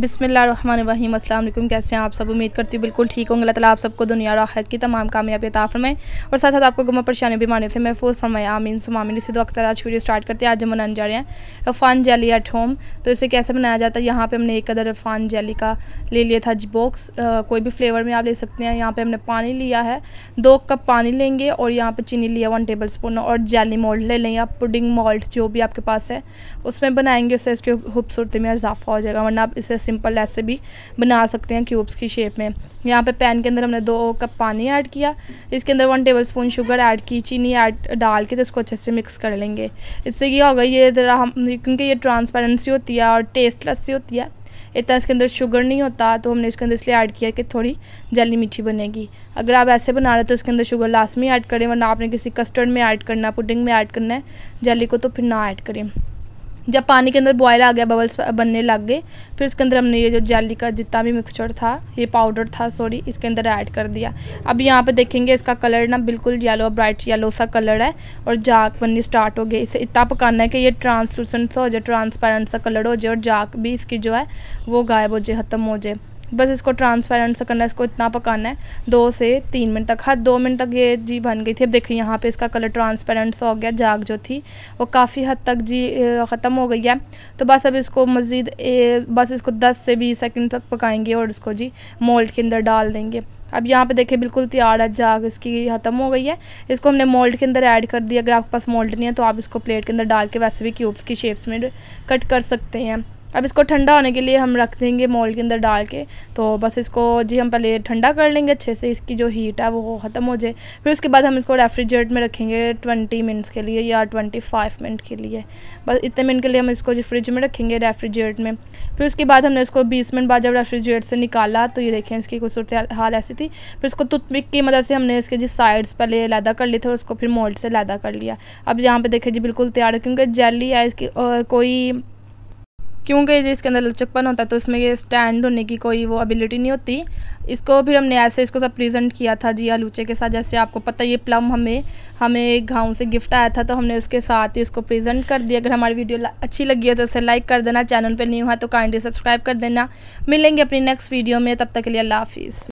बिसमीम अल्लाम कैसे हैं आप सब उम्मीद करती हूँ बिल्कुल ठीक होंगे अल्लाह ताला आप सबको दुनिया और आखिरत की तमाम कामयाबी अता फरमाए और साथ साथ आपको गुमा परेशानी बीमारी से महफूज फरमाए आमीन सुमामीन इसी वक्त आज वीडियो स्टार्ट करते हैं आज हम बनाने जा रहे हैं रफ़ान जेली एट होम तो इसे कैसे बनाया जाता है यहाँ पर हमने एक कदर रफ़ान जेली का ले लिया था बॉक्स कोई भी फ्लेवर में आप ले सकते हैं यहाँ पर हमने पानी लिया है दो कप पानी लेंगे और यहाँ पर चीनी लिया वन टेबल स्पून और जेली मोल्ट ले लेंगे आप पुडिंग मोल्ट जो भी आपके पास है उसमें बनाएंगे उससे इसकी खूबसूरती में इजाफा हो जाएगा वरना आप इसे सिंपल ऐसे भी बना सकते हैं क्यूब्स की शेप में यहाँ पे पैन के अंदर हमने दो कप पानी ऐड किया इसके अंदर one tablespoon sugar add की चीनी ऐड डाल के तो इसको अच्छे से मिक्स कर लेंगे इससे क्या होगा ये ज़रा हम क्योंकि ये ट्रांसपेरेंसी होती है और टेस्ट सी होती है इतना इसके अंदर शुगर नहीं होता तो हमने इसके अंदर इसलिए ऐड किया कि थोड़ी जली मीठी बनेगी अगर आप ऐसे बना रहे हो तो इसके अंदर शुगर लास्ट में ऐड करें वरना आपने किसी कस्टर्ड में ऐड करना पुडिंग में ऐड करना है जली को तो फिर ना ऐड करें जब पानी के अंदर बॉयल आ गया बबल्स बनने लग गए फिर इसके अंदर हमने ये जो जेली का जितना भी मिक्सचर था ये पाउडर था सॉरी इसके अंदर ऐड कर दिया अब यहाँ पे देखेंगे इसका कलर ना बिल्कुल येलो ब्राइट येलो सा कलर है और जाग बननी स्टार्ट हो गई इसे इतना पकाना है कि ये ट्रांसलूसेंट सा हो जाए ट्रांसपेरेंट सा कलर हो जाए और जाग भी इसकी जो है वो गायब हो जाए ख़त्म हो जाए बस इसको ट्रांसपेरेंट सा करना है इसको इतना पकाना है दो से तीन मिनट तक हर हाँ, दो मिनट तक ये जी बन गई थी अब देखिए यहाँ पे इसका कलर ट्रांसपेरेंट सा हो गया जाग जो थी वो काफ़ी हद तक जी ख़त्म हो गई है तो बस अब इसको मज़ीद बस इसको दस से बीस सेकेंड तक पकाएँगे और इसको जी मोल्ड के अंदर डाल देंगे अब यहाँ पे देखिए बिल्कुल तैयार है जाग इसकी ख़त्म हो गई है इसको हमने मोल्ड के अंदर ऐड कर दिया अगर आपके पास मोल्ड नहीं है तो आप इसको प्लेट के अंदर डाल के वैसे भी क्यूब्स की शेप्स में कट कर सकते हैं अब इसको ठंडा होने के लिए हम रख देंगे मोल्ड के अंदर डाल के तो बस इसको जी हम पहले ठंडा कर लेंगे अच्छे से इसकी जो हीट है वो ख़त्म हो जाए फिर उसके बाद हम इसको रेफ्रिजरेट में रखेंगे ट्वेंटी मिनट्स के लिए या ट्वेंटी फाइव मिनट के लिए बस इतने मिनट के लिए हम इसको जी फ्रिज में रखेंगे रेफ्रिजरेट में फिर उसके बाद हमने इसको बीस मिनट बाद जब रेफ्रिजरेट से निकाला तो ये देखें इसकी कुछ सूरत हाल ऐसी थी फिर इसको तुतपिक की मदद से हमने इसके जी साइड्स पहले लैदा कर लिए थे और उसको फिर मोल्ड से लैदा कर लिया अब यहाँ पर देखें जी बिल्कुल तैयार है क्योंकि जेली या इसकी कोई क्योंकि इसके अंदर लचकपन होता है तो इसमें ये स्टैंड होने की कोई वो एबिलिटी नहीं होती इसको फिर हमने ऐसे इसको सब प्रेजेंट किया था जिया लूचे के साथ जैसे आपको पता ये प्लम हमें हमें एक गाँव से गिफ्ट आया था तो हमने उसके साथ ही इसको प्रेजेंट कर दिया अगर हमारी वीडियो अच्छी लगी है तो उसे लाइक कर देना चैनल पर न्यू है तो काइंडली सब्सक्राइब कर देना मिलेंगे अपनी नेक्स्ट वीडियो में तब तक के लिए अल्लाह हाफिज़